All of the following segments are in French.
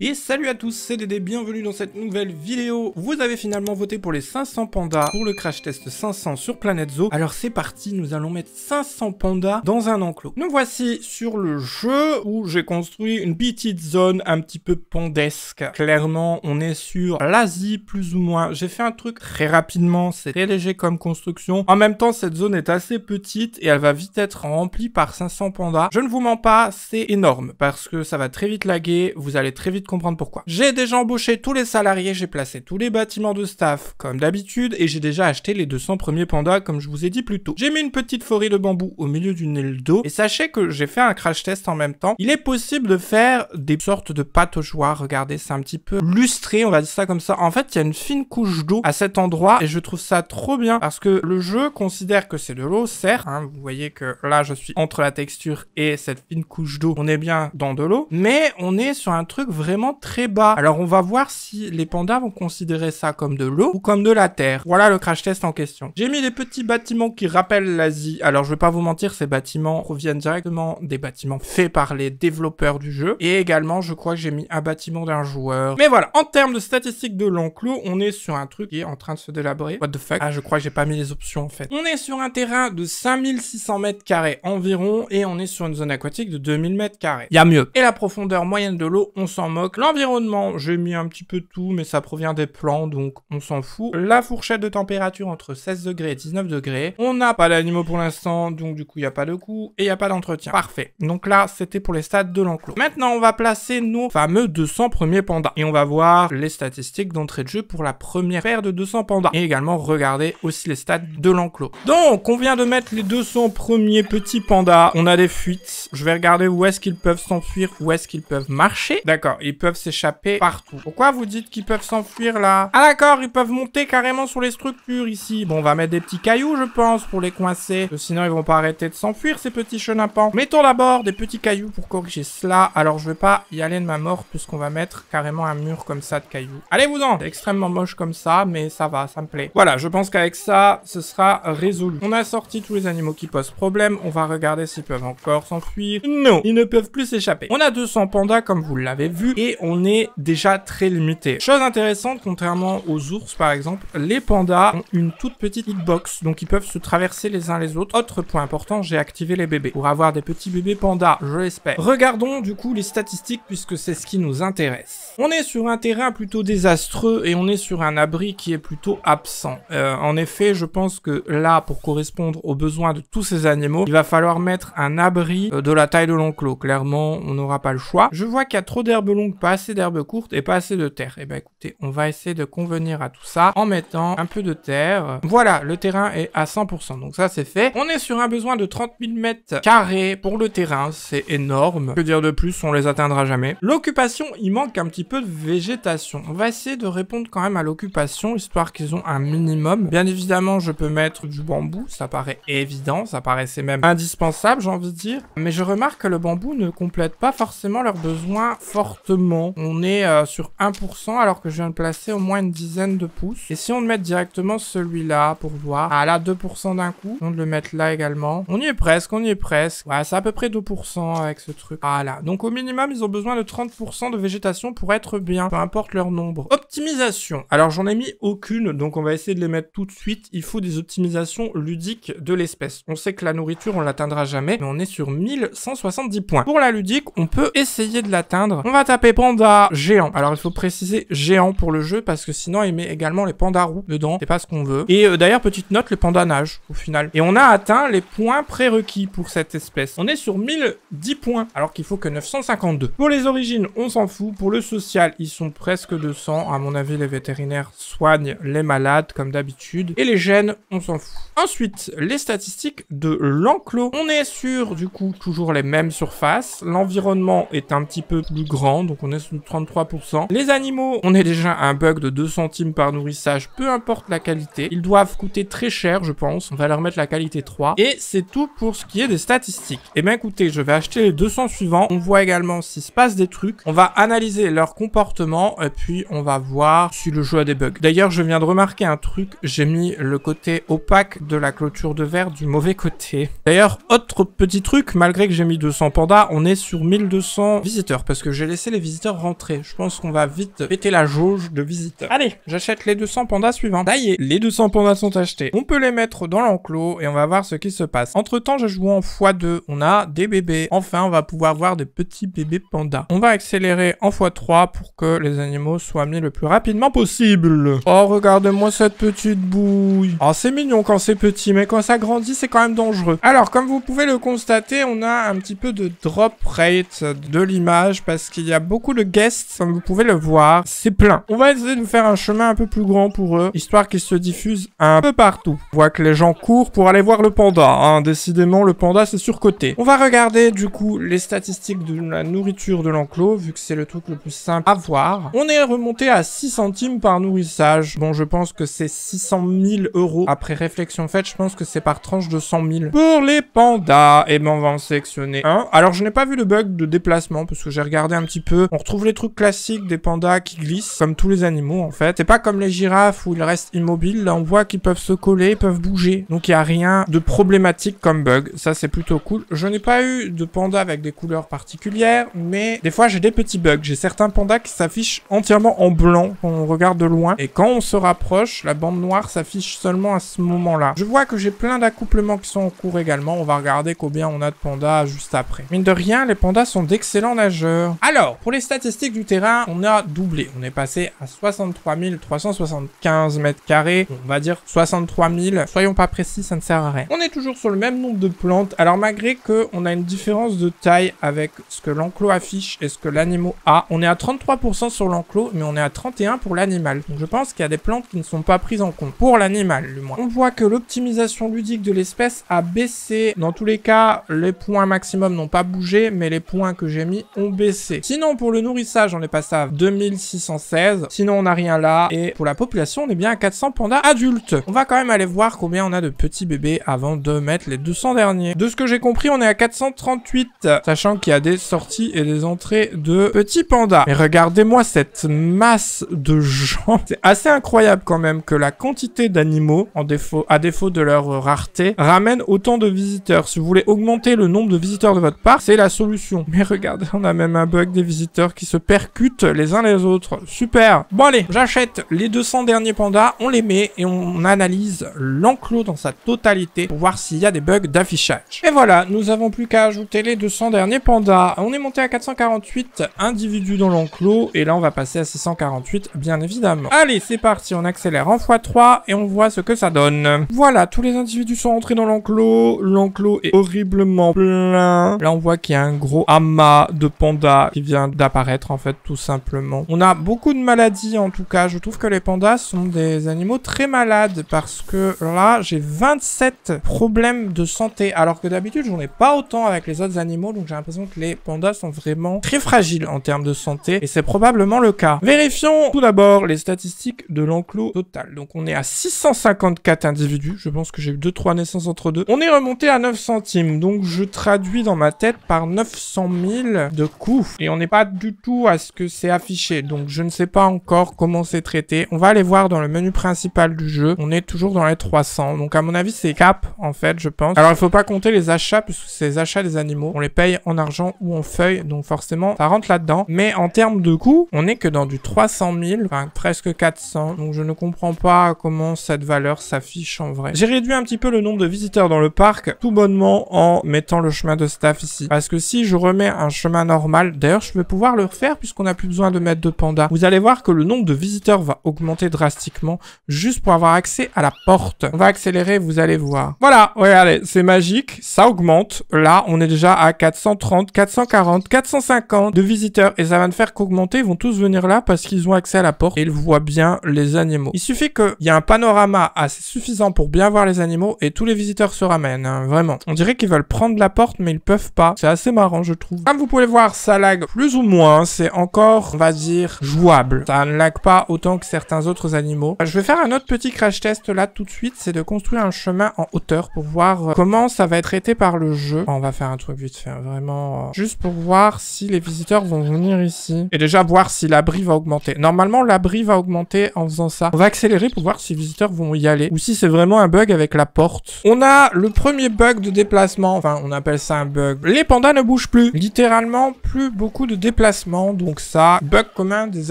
Et salut à tous, c'est Dédé, bienvenue dans cette nouvelle vidéo. Vous avez finalement voté pour les 500 pandas pour le crash test 500 sur Planet Zoo. Alors c'est parti, nous allons mettre 500 pandas dans un enclos. Nous voici sur le jeu où j'ai construit une petite zone un petit peu pandesque. Clairement, on est sur l'Asie plus ou moins. J'ai fait un truc très rapidement, c'est très léger comme construction. En même temps, cette zone est assez petite et elle va vite être remplie par 500 pandas. Je ne vous mens pas, c'est énorme parce que ça va très vite laguer, vous allez très vite comprendre pourquoi. J'ai déjà embauché tous les salariés, j'ai placé tous les bâtiments de staff comme d'habitude et j'ai déjà acheté les 200 premiers pandas comme je vous ai dit plus tôt. J'ai mis une petite forêt de bambou au milieu d'une aile d'eau et sachez que j'ai fait un crash test en même temps. Il est possible de faire des sortes de pâte aux joies, regardez, c'est un petit peu lustré, on va dire ça comme ça. En fait, il y a une fine couche d'eau à cet endroit et je trouve ça trop bien parce que le jeu considère que c'est de l'eau, certes, hein, vous voyez que là je suis entre la texture et cette fine couche d'eau, on est bien dans de l'eau, mais on est sur un truc vraiment très bas. Alors on va voir si les pandas vont considérer ça comme de l'eau ou comme de la terre. Voilà le crash test en question. J'ai mis des petits bâtiments qui rappellent l'Asie. Alors je vais pas vous mentir, ces bâtiments proviennent directement des bâtiments faits par les développeurs du jeu. Et également, je crois que j'ai mis un bâtiment d'un joueur. Mais voilà, en termes de statistiques de l'enclos, on est sur un truc qui est en train de se délabrer. What the fuck Ah, je crois que j'ai pas mis les options en fait. On est sur un terrain de 5600 mètres carrés environ et on est sur une zone aquatique de 2000 mètres carrés. Il y a mieux. Et la profondeur moyenne de l'eau, on s'en moque donc L'environnement, j'ai mis un petit peu tout, mais ça provient des plans, donc on s'en fout. La fourchette de température entre 16 degrés et 19 degrés. On n'a pas d'animaux pour l'instant, donc du coup, il n'y a pas de coût et il n'y a pas d'entretien. Parfait. Donc là, c'était pour les stades de l'enclos. Maintenant, on va placer nos fameux 200 premiers pandas. Et on va voir les statistiques d'entrée de jeu pour la première paire de 200 pandas. Et également, regarder aussi les stades de l'enclos. Donc, on vient de mettre les 200 premiers petits pandas. On a des fuites. Je vais regarder où est-ce qu'ils peuvent s'enfuir, où est-ce qu'ils peuvent marcher. D'accord, ils peuvent s'échapper partout. Pourquoi vous dites qu'ils peuvent s'enfuir là Ah d'accord, ils peuvent monter carrément sur les structures ici. Bon, on va mettre des petits cailloux, je pense, pour les coincer. Sinon, ils vont pas arrêter de s'enfuir, ces petits chenapans. Mettons d'abord des petits cailloux pour corriger cela. Alors, je vais pas y aller de ma mort, puisqu'on va mettre carrément un mur comme ça de cailloux. Allez-vous-en C'est extrêmement moche comme ça, mais ça va, ça me plaît. Voilà, je pense qu'avec ça, ce sera résolu. On a sorti tous les animaux qui posent problème. On va regarder s'ils peuvent encore s'enfuir. Non, ils ne peuvent plus s'échapper. On a 200 pandas, comme vous l'avez vu, on est déjà très limité. Chose intéressante, contrairement aux ours par exemple, les pandas ont une toute petite hitbox, donc ils peuvent se traverser les uns les autres. Autre point important, j'ai activé les bébés pour avoir des petits bébés pandas, je l'espère. Regardons du coup les statistiques puisque c'est ce qui nous intéresse. On est sur un terrain plutôt désastreux et on est sur un abri qui est plutôt absent. Euh, en effet, je pense que là, pour correspondre aux besoins de tous ces animaux, il va falloir mettre un abri euh, de la taille de l'enclos. Clairement, on n'aura pas le choix. Je vois qu'il y a trop d'herbes longues pas assez d'herbe courte et pas assez de terre. Et eh ben écoutez, on va essayer de convenir à tout ça en mettant un peu de terre. Voilà, le terrain est à 100%, donc ça c'est fait. On est sur un besoin de 30 000 mètres carrés pour le terrain, c'est énorme. Que dire de plus, on les atteindra jamais. L'occupation, il manque un petit peu de végétation. On va essayer de répondre quand même à l'occupation, histoire qu'ils ont un minimum. Bien évidemment, je peux mettre du bambou, ça paraît évident, ça paraissait même indispensable, j'ai envie de dire. Mais je remarque que le bambou ne complète pas forcément leurs besoins fortement on est euh, sur 1% alors que je viens de placer au moins une dizaine de pouces. Et si on le met directement celui-là pour voir. Ah là, 2% d'un coup. On le met là également. On y est presque, on y est presque. Ouais, c'est à peu près 2% avec ce truc. Voilà. Donc au minimum, ils ont besoin de 30% de végétation pour être bien. Peu importe leur nombre. Optimisation. Alors j'en ai mis aucune, donc on va essayer de les mettre tout de suite. Il faut des optimisations ludiques de l'espèce. On sait que la nourriture, on l'atteindra jamais, mais on est sur 1170 points. Pour la ludique, on peut essayer de l'atteindre. On va taper pandas géants, Alors, il faut préciser géant pour le jeu parce que sinon, il met également les pandas roux dedans. C'est pas ce qu'on veut. Et euh, d'ailleurs, petite note, le panda nage au final. Et on a atteint les points prérequis pour cette espèce. On est sur 1010 points alors qu'il faut que 952. Pour les origines, on s'en fout. Pour le social, ils sont presque 200. À mon avis, les vétérinaires soignent les malades comme d'habitude. Et les gènes, on s'en fout. Ensuite, les statistiques de l'enclos. On est sur, du coup, toujours les mêmes surfaces. L'environnement est un petit peu plus grand, donc on est sous 33%. Les animaux, on est déjà à un bug de 2 centimes par nourrissage, peu importe la qualité. Ils doivent coûter très cher, je pense. On va leur mettre la qualité 3. Et c'est tout pour ce qui est des statistiques. Et eh bien écoutez, je vais acheter les 200 suivants. On voit également s'il se passe des trucs. On va analyser leur comportement et puis on va voir si le jeu a des bugs. D'ailleurs, je viens de remarquer un truc. J'ai mis le côté opaque de la clôture de verre du mauvais côté. D'ailleurs, autre petit truc, malgré que j'ai mis 200 pandas, on est sur 1200 visiteurs parce que j'ai laissé les visiteurs rentrés. Je pense qu'on va vite péter la jauge de visiteurs. Allez, j'achète les 200 pandas suivants. D'ailleurs, les 200 pandas sont achetés. On peut les mettre dans l'enclos et on va voir ce qui se passe. Entre temps, je joue en x2. On a des bébés. Enfin, on va pouvoir voir des petits bébés pandas. On va accélérer en x3 pour que les animaux soient amenés le plus rapidement possible. Oh, regarde-moi cette petite bouille. Oh, c'est mignon quand c'est petit, mais quand ça grandit, c'est quand même dangereux. Alors, comme vous pouvez le constater, on a un petit peu de drop rate de l'image parce qu'il y a beaucoup beaucoup de guests, comme hein, vous pouvez le voir. C'est plein. On va essayer de nous faire un chemin un peu plus grand pour eux, histoire qu'ils se diffusent un peu partout. On voit que les gens courent pour aller voir le panda. Hein. Décidément, le panda, c'est surcoté. On va regarder, du coup, les statistiques de la nourriture de l'enclos, vu que c'est le truc le plus simple à voir. On est remonté à 6 centimes par nourrissage. Bon, je pense que c'est 600 000 euros. Après réflexion faite, je pense que c'est par tranche de 100 000. Pour les pandas, et eh ben, on va en sélectionner un. Alors, je n'ai pas vu le bug de déplacement, parce que j'ai regardé un petit peu on retrouve les trucs classiques des pandas qui glissent, comme tous les animaux en fait. C'est pas comme les girafes où ils restent immobiles, là on voit qu'ils peuvent se coller, peuvent bouger. Donc il n'y a rien de problématique comme bug, ça c'est plutôt cool. Je n'ai pas eu de panda avec des couleurs particulières, mais des fois j'ai des petits bugs. J'ai certains pandas qui s'affichent entièrement en blanc quand on regarde de loin, et quand on se rapproche, la bande noire s'affiche seulement à ce moment-là. Je vois que j'ai plein d'accouplements qui sont en cours également, on va regarder combien on a de pandas juste après. Mine de rien, les pandas sont d'excellents nageurs. Alors, pour les statistiques du terrain, on a doublé. On est passé à 63 375 mètres carrés. On va dire 63 000. Soyons pas précis, ça ne sert à rien. On est toujours sur le même nombre de plantes. Alors malgré que on a une différence de taille avec ce que l'enclos affiche et ce que l'animal a, on est à 33% sur l'enclos, mais on est à 31 pour l'animal. Donc je pense qu'il y a des plantes qui ne sont pas prises en compte pour l'animal, du moins. On voit que l'optimisation ludique de l'espèce a baissé. Dans tous les cas, les points maximum n'ont pas bougé, mais les points que j'ai mis ont baissé. Sinon, pour pour le nourrissage, on est passé à 2616. Sinon, on n'a rien là. Et pour la population, on est bien à 400 pandas adultes. On va quand même aller voir combien on a de petits bébés avant de mettre les 200 derniers. De ce que j'ai compris, on est à 438. Sachant qu'il y a des sorties et des entrées de petits pandas. Mais regardez-moi cette masse de gens. C'est assez incroyable quand même que la quantité d'animaux, défaut, à défaut de leur rareté, ramène autant de visiteurs. Si vous voulez augmenter le nombre de visiteurs de votre part, c'est la solution. Mais regardez, on a même un bug des visiteurs qui se percutent les uns les autres. Super Bon allez, j'achète les 200 derniers pandas, on les met et on analyse l'enclos dans sa totalité pour voir s'il y a des bugs d'affichage. Et voilà, nous avons plus qu'à ajouter les 200 derniers pandas. On est monté à 448 individus dans l'enclos et là on va passer à 648 bien évidemment. Allez, c'est parti, on accélère en x3 et on voit ce que ça donne. Voilà, tous les individus sont rentrés dans l'enclos. L'enclos est horriblement plein. Là on voit qu'il y a un gros amas de pandas qui vient d Apparaître en fait tout simplement. On a beaucoup de maladies en tout cas, je trouve que les pandas sont des animaux très malades parce que là j'ai 27 problèmes de santé alors que d'habitude j'en ai pas autant avec les autres animaux donc j'ai l'impression que les pandas sont vraiment très fragiles en termes de santé et c'est probablement le cas. Vérifions tout d'abord les statistiques de l'enclos total. Donc on est à 654 individus, je pense que j'ai eu 2-3 naissances entre deux. On est remonté à 9 centimes donc je traduis dans ma tête par 900 000 de coups. et on n'est pas du tout à ce que c'est affiché. Donc je ne sais pas encore comment c'est traité. On va aller voir dans le menu principal du jeu. On est toujours dans les 300. Donc à mon avis, c'est cap, en fait, je pense. Alors il faut pas compter les achats, puisque c'est achats des animaux. On les paye en argent ou en feuilles. Donc forcément, ça rentre là-dedans. Mais en termes de coût, on n'est que dans du 300 000, enfin presque 400. Donc je ne comprends pas comment cette valeur s'affiche en vrai. J'ai réduit un petit peu le nombre de visiteurs dans le parc, tout bonnement en mettant le chemin de staff ici. Parce que si je remets un chemin normal, d'ailleurs je vais pouvoir le refaire puisqu'on n'a plus besoin de mettre de panda. Vous allez voir que le nombre de visiteurs va augmenter drastiquement juste pour avoir accès à la porte. On va accélérer, vous allez voir. Voilà, regardez, c'est magique, ça augmente. Là, on est déjà à 430, 440, 450 de visiteurs et ça va ne faire qu'augmenter. Ils vont tous venir là parce qu'ils ont accès à la porte et ils voient bien les animaux. Il suffit qu'il y ait un panorama assez suffisant pour bien voir les animaux et tous les visiteurs se ramènent, hein, vraiment. On dirait qu'ils veulent prendre la porte mais ils peuvent pas. C'est assez marrant, je trouve. Comme vous pouvez voir, ça lag plus ou moins, c'est encore, on va dire, jouable. Ça ne lag pas autant que certains autres animaux. Je vais faire un autre petit crash test là tout de suite, c'est de construire un chemin en hauteur pour voir euh, comment ça va être traité par le jeu. On va faire un truc vite fait, hein, vraiment, euh, juste pour voir si les visiteurs vont venir ici. Et déjà voir si l'abri va augmenter. Normalement, l'abri va augmenter en faisant ça. On va accélérer pour voir si les visiteurs vont y aller ou si c'est vraiment un bug avec la porte. On a le premier bug de déplacement, enfin on appelle ça un bug. Les pandas ne bougent plus. Littéralement, plus beaucoup de déplacement déplacement, donc ça, bug commun des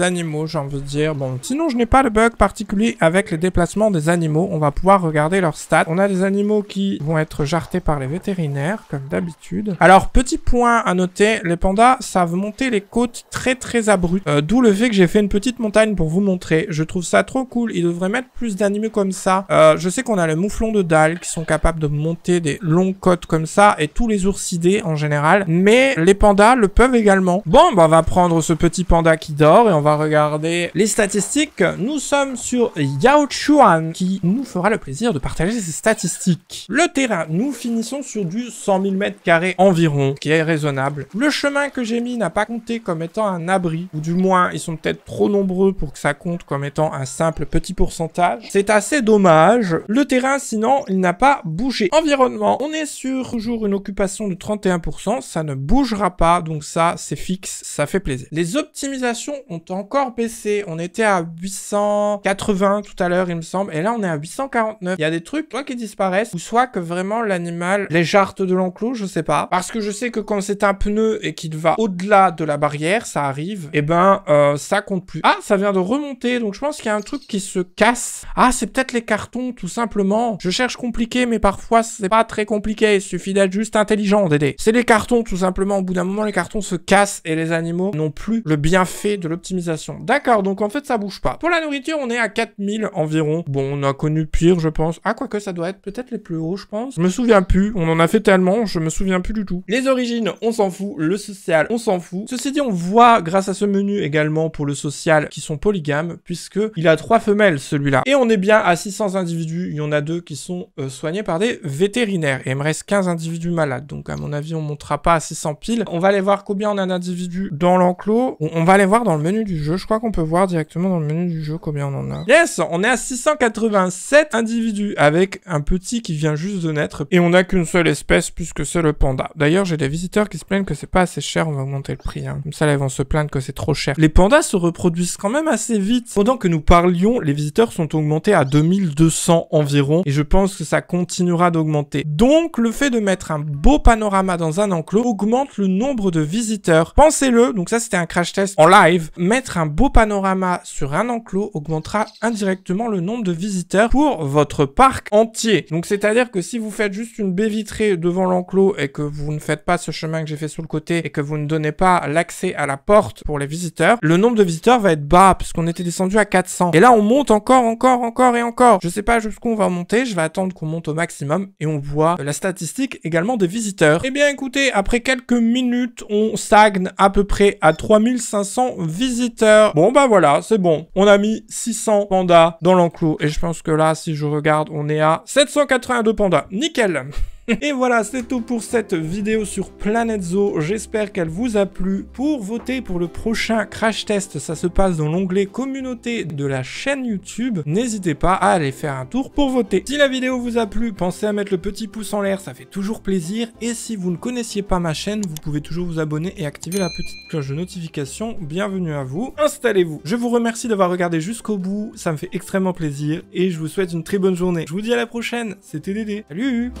animaux, j'en veux dire. Bon, sinon je n'ai pas de bug particulier avec les déplacements des animaux, on va pouvoir regarder leurs stats. On a des animaux qui vont être jartés par les vétérinaires, comme d'habitude. Alors, petit point à noter, les pandas savent monter les côtes très très abruptes, euh, d'où le fait que j'ai fait une petite montagne pour vous montrer. Je trouve ça trop cool, ils devraient mettre plus d'animaux comme ça. Euh, je sais qu'on a les mouflons de dalle qui sont capables de monter des longues côtes comme ça, et tous les oursidés en général, mais les pandas le peuvent également. Bon, bah, on va prendre ce petit panda qui dort et on va regarder les statistiques. Nous sommes sur Yao Chuan qui nous fera le plaisir de partager ses statistiques. Le terrain, nous finissons sur du 100 000 mètres carrés environ, qui est raisonnable. Le chemin que j'ai mis n'a pas compté comme étant un abri, ou du moins ils sont peut-être trop nombreux pour que ça compte comme étant un simple petit pourcentage. C'est assez dommage. Le terrain, sinon, il n'a pas bougé. Environnement, on est sur toujours une occupation de 31%, ça ne bougera pas, donc ça c'est fixe ça fait plaisir. Les optimisations ont encore baissé. On était à 880 tout à l'heure, il me semble. Et là, on est à 849. Il y a des trucs, soit qui disparaissent, ou soit que vraiment l'animal, les jarte de l'enclos, je sais pas. Parce que je sais que quand c'est un pneu et qu'il va au-delà de la barrière, ça arrive, et eh ben, euh, ça compte plus. Ah, ça vient de remonter, donc je pense qu'il y a un truc qui se casse. Ah, c'est peut-être les cartons, tout simplement. Je cherche compliqué, mais parfois, c'est pas très compliqué. Il suffit d'être juste intelligent, Dédé. C'est les cartons, tout simplement. Au bout d'un moment, les cartons se cassent et les animaux n'ont plus le bienfait de l'optimisation. D'accord, donc en fait, ça bouge pas. Pour la nourriture, on est à 4000 environ. Bon, on a connu pire, je pense. Ah, que ça doit être peut-être les plus hauts, je pense. Je me souviens plus. On en a fait tellement, je me souviens plus du tout. Les origines, on s'en fout. Le social, on s'en fout. Ceci dit, on voit, grâce à ce menu également pour le social, qui sont polygames, puisque il a trois femelles, celui-là. Et on est bien à 600 individus. Il y en a deux qui sont euh, soignés par des vétérinaires. Et il me reste 15 individus malades. Donc, à mon avis, on montera pas à 600 piles. On va aller voir combien on a d'individus dans l'enclos. On, va aller voir dans le menu du jeu. Je crois qu'on peut voir directement dans le menu du jeu combien on en a. Yes, on est à 687 individus avec un petit qui vient juste de naître. Et on n'a qu'une seule espèce puisque c'est le panda. D'ailleurs, j'ai des visiteurs qui se plaignent que c'est pas assez cher. On va augmenter le prix. Hein. Comme ça, là, ils vont se plaindre que c'est trop cher. Les pandas se reproduisent quand même assez vite. Pendant que nous parlions, les visiteurs sont augmentés à 2200 environ. Et je pense que ça continuera d'augmenter. Donc, le fait de mettre un beau panorama dans un enclos augmente le nombre de visiteurs. Pensez le donc ça c'était un crash test en live. Mettre un beau panorama sur un enclos augmentera indirectement le nombre de visiteurs pour votre parc entier. Donc c'est-à-dire que si vous faites juste une baie vitrée devant l'enclos et que vous ne faites pas ce chemin que j'ai fait sur le côté et que vous ne donnez pas l'accès à la porte pour les visiteurs, le nombre de visiteurs va être bas puisqu'on était descendu à 400. Et là on monte encore, encore, encore et encore. Je sais pas jusqu'où on va monter, je vais attendre qu'on monte au maximum et on voit la statistique également des visiteurs. Eh bien écoutez, après quelques minutes, on stagne à peu près à 3500 visiteurs. Bon, bah voilà, c'est bon. On a mis 600 pandas dans l'enclos. Et je pense que là, si je regarde, on est à 782 pandas. Nickel et voilà, c'est tout pour cette vidéo sur Planet Zoo. J'espère qu'elle vous a plu. Pour voter pour le prochain crash test, ça se passe dans l'onglet communauté de la chaîne YouTube. N'hésitez pas à aller faire un tour pour voter. Si la vidéo vous a plu, pensez à mettre le petit pouce en l'air, ça fait toujours plaisir. Et si vous ne connaissiez pas ma chaîne, vous pouvez toujours vous abonner et activer la petite cloche de notification. Bienvenue à vous. Installez-vous. Je vous remercie d'avoir regardé jusqu'au bout. Ça me fait extrêmement plaisir et je vous souhaite une très bonne journée. Je vous dis à la prochaine. C'était Dédé. Salut